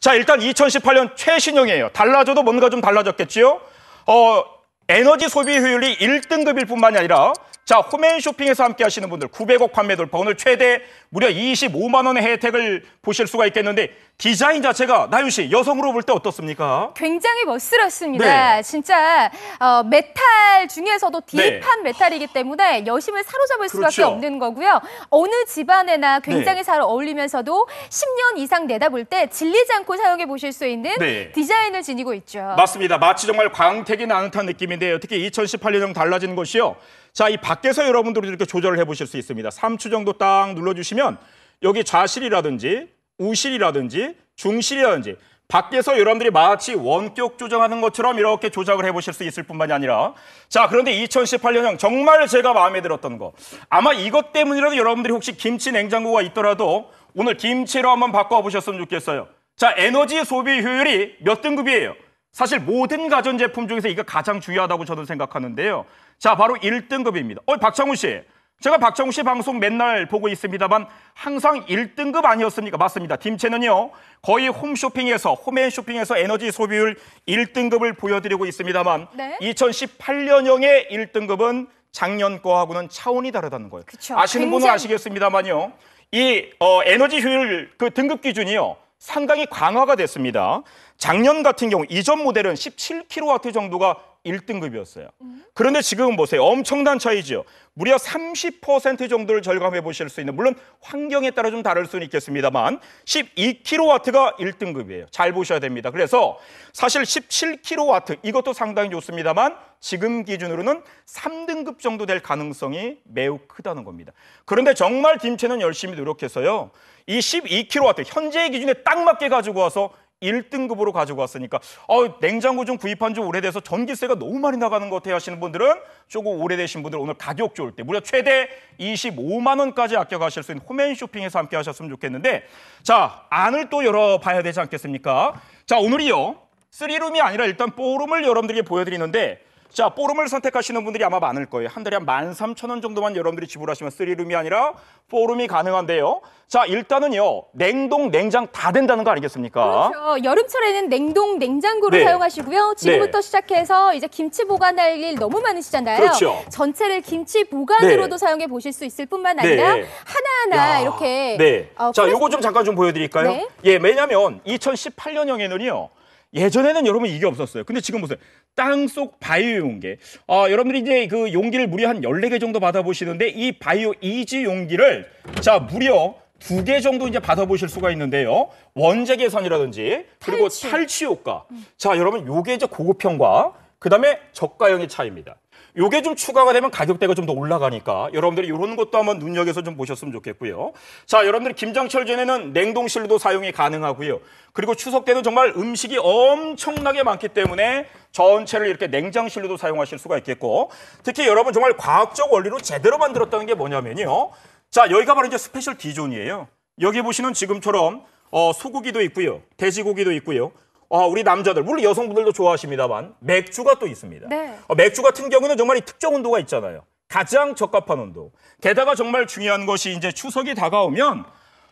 자, 일단 2018년 최신형이에요. 달라져도 뭔가 좀 달라졌겠지요? 어, 에너지 소비 효율이 1등급일 뿐만이 아니라 자, 홈앤 쇼핑에서 함께 하시는 분들 900억 판매 돌파 오늘 최대 무려 25만 원의 혜택을 보실 수가 있겠는데 디자인 자체가 나윤 씨 여성으로 볼 때 어떻습니까? 굉장히 멋스럽습니다. 네. 진짜 어, 메탈 중에서도 네. 딥한 네. 메탈이기 때문에 여심을 사로잡을 수밖에 그렇죠. 없는 거고요. 어느 집안에나 네. 굉장히 네. 잘 어울리면서도 10년 이상 내다볼 때 질리지 않고 사용해 보실 수 있는 네. 디자인을 지니고 있죠. 맞습니다. 마치 정말 광택이 나는 듯한 느낌인데 어떻게 2018년형 달라진 것이요. 자, 이 밖에서 여러분들이 이렇게 조절을 해보실 수 있습니다. 3초 정도 딱 눌러주시면 여기 좌실이라든지 우실이라든지 중실이라든지 밖에서 여러분들이 마치 원격 조정하는 것처럼 이렇게 조작을 해보실 수 있을 뿐만이 아니라 자 그런데 2018년형 정말 제가 마음에 들었던 거 아마 이것 때문이라도 여러분들이 혹시 김치 냉장고가 있더라도 오늘 김치로 한번 바꿔보셨으면 좋겠어요 자 에너지 소비 효율이 몇 등급이에요? 사실 모든 가전제품 중에서 이게 가장 중요하다고 저는 생각하는데요. 자, 바로 1등급입니다. 어, 박창훈 씨. 제가 박창훈씨 방송 맨날 보고 있습니다만 항상 1등급 아니었습니까? 맞습니다. 팀채는요. 거의 홈쇼핑에서 홈앤쇼핑에서 에너지 소비율 1등급을 보여드리고 있습니다만 네? 2018년형의 1등급은 작년 거하고는 차원이 다르다는 거예요. 그쵸, 아시는 굉장히... 분은 아시겠습니다만요. 이 어, 에너지 효율 그 등급 기준이요. 상당히 강화가 됐습니다. 작년 같은 경우 이전 모델은 17kW 정도가 1등급이었어요. 그런데 지금 은 보세요. 엄청난 차이죠. 무려 30% 정도를 절감해 보실 수 있는 물론 환경에 따라 좀 다를 수는 있겠습니다만 12kW가 1등급이에요. 잘 보셔야 됩니다. 그래서 사실 17kW 이것도 상당히 좋습니다만 지금 기준으로는 3등급 정도 될 가능성이 매우 크다는 겁니다. 그런데 정말 김채는 열심히 노력해서요. 이 12kW 현재의 기준에 딱 맞게 가지고 와서 1등급으로 가지고 왔으니까 어, 냉장고 좀 구입한 지 오래돼서 전기세가 너무 많이 나가는 것 같아요 하시는 분들은 조금 오래되신 분들 오늘 가격 좋을 때 무려 최대 25만 원까지 아껴가실 수 있는 홈앤 쇼핑에서 함께 하셨으면 좋겠는데 자 안을 또 열어봐야 되지 않겠습니까? 자 오늘이요 쓰리룸이 아니라 일단 4룸을 여러분들에게 보여드리는데 자, 포룸을 선택하시는 분들이 아마 많을 거예요. 한 달에 한1 3 0 0 0원 정도만 여러분들이 지불하시면 쓰리룸이 아니라 포룸이 가능한데요. 자, 일단은요, 냉동, 냉장 다 된다는 거 아니겠습니까? 그렇죠. 여름철에는 냉동, 냉장고를 네. 사용하시고요. 지금부터 네. 시작해서 이제 김치 보관할 일 너무 많으시잖아요. 그렇죠. 전체를 김치 보관으로도 네. 사용해 보실 수 있을 뿐만 아니라 네. 하나하나 야. 이렇게. 네. 어, 자, 요거 좀 잠깐 좀 보여드릴까요? 네. 예, 왜냐면 2018년형에는요. 예전에는 여러분 이게 없었어요. 근데 지금 보세요. 땅속 바이오 용기. 아, 여러분들이 이제 그 용기를 무려 한 열네 개 정도 받아보시는데 이 바이오 이지 용기를 자, 무려 두개 정도 이제 받아보실 수가 있는데요. 원재 개선이라든지 그리고 탈취, 탈취 효과. 음. 자, 여러분 요게 이제 고급형과 그다음에 저가형의 차이입니다. 요게 좀 추가가 되면 가격대가 좀 더 올라가니까 여러분들이 이런 것도 한번 눈여겨서 좀 보셨으면 좋겠고요. 자, 여러분들이 김장철 전에는 냉동실도 로 사용이 가능하고요. 그리고 추석 때는 정말 음식이 엄청나게 많기 때문에 전체를 이렇게 냉장실로도 사용하실 수가 있겠고 특히 여러분 정말 과학적 원리로 제대로 만들었다는 게 뭐냐면요. 자, 여기가 바로 이제 스페셜 D존이에요. 여기 보시는 지금처럼 어, 소고기도 있고요. 돼지고기도 있고요. 어, 우리 남자들, 물론 여성분들도 좋아하십니다만 맥주가 또 있습니다. 네. 어, 맥주 같은 경우는 정말 이 특정 온도가 있잖아요. 가장 적합한 온도. 게다가 정말 중요한 것이 이제 추석이 다가오면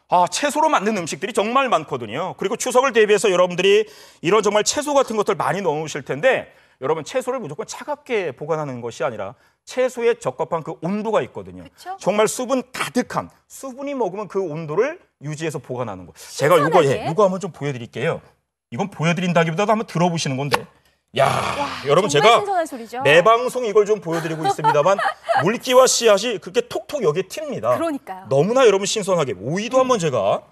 아, 채소로 만든 음식들이 정말 많거든요. 그리고 추석을 대비해서 여러분들이 이런 정말 채소 같은 것들 많이 넣으실 텐데 여러분 채소를 무조건 차갑게 보관하는 것이 아니라 채소에 적합한 그 온도가 있거든요. 그쵸? 정말 수분 가득한 수분이 먹으면 그 온도를 유지해서 보관하는 거. 제가 요거 예, 요거 한번 좀 보여드릴게요. 이건 보여드린다기보다도 한번 들어보시는 건데. 야, 와, 여러분 제가 매 방송 이걸 좀 보여드리고 있습니다만 물기와 씨앗이 그렇게 톡톡 여기에 튑니다. 그러니까요. 너무나 여러분 신선하게 오이도 음. 한번 제가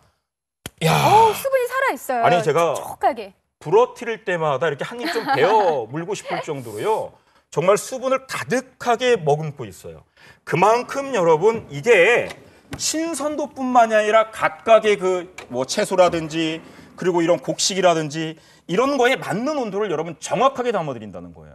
야, 오, 어, 수분이 살아 있어요. 아니 제가 촉촉하게. 불어뜨릴 때마다 이렇게 한 입 좀 베어 물고 싶을 정도로요. 정말 수분을 가득하게 머금고 있어요. 그만큼 여러분 이게 신선도뿐만이 아니라 각각의 그 뭐 채소라든지 그리고 이런 곡식이라든지 이런 거에 맞는 온도를 여러분 정확하게 담아드린다는 거예요.